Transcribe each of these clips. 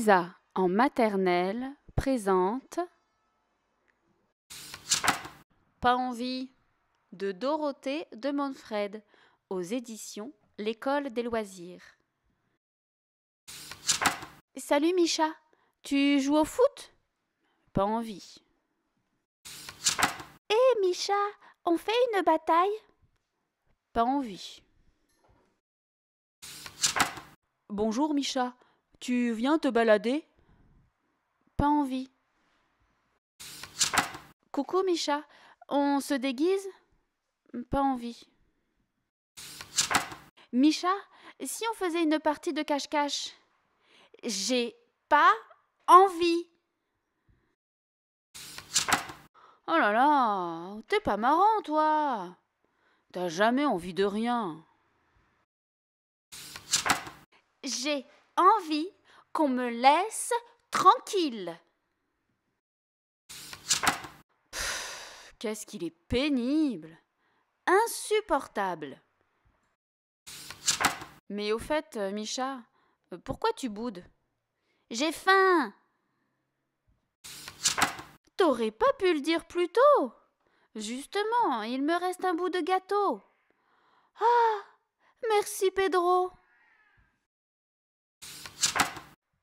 Lisa en maternelle présente Pas envie de Dorothée de Monfred aux éditions L'école des loisirs. Salut Micha, tu joues au foot Pas envie. Hé eh Micha, on fait une bataille Pas envie. Bonjour Micha, tu viens te balader Pas envie. Coucou Micha, on se déguise Pas envie. Micha, si on faisait une partie de cache-cache J'ai pas envie. Oh là là, t'es pas marrant toi. T'as jamais envie de rien. J'ai envie qu'on me laisse tranquille. Qu'est-ce qu'il est pénible Insupportable Mais au fait, euh, Micha, euh, pourquoi tu boudes J'ai faim T'aurais pas pu le dire plus tôt Justement, il me reste un bout de gâteau. Ah Merci Pedro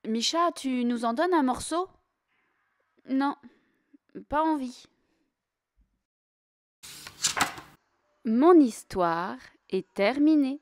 Micha, tu nous en donnes un morceau Non, pas envie. Mon histoire est terminée.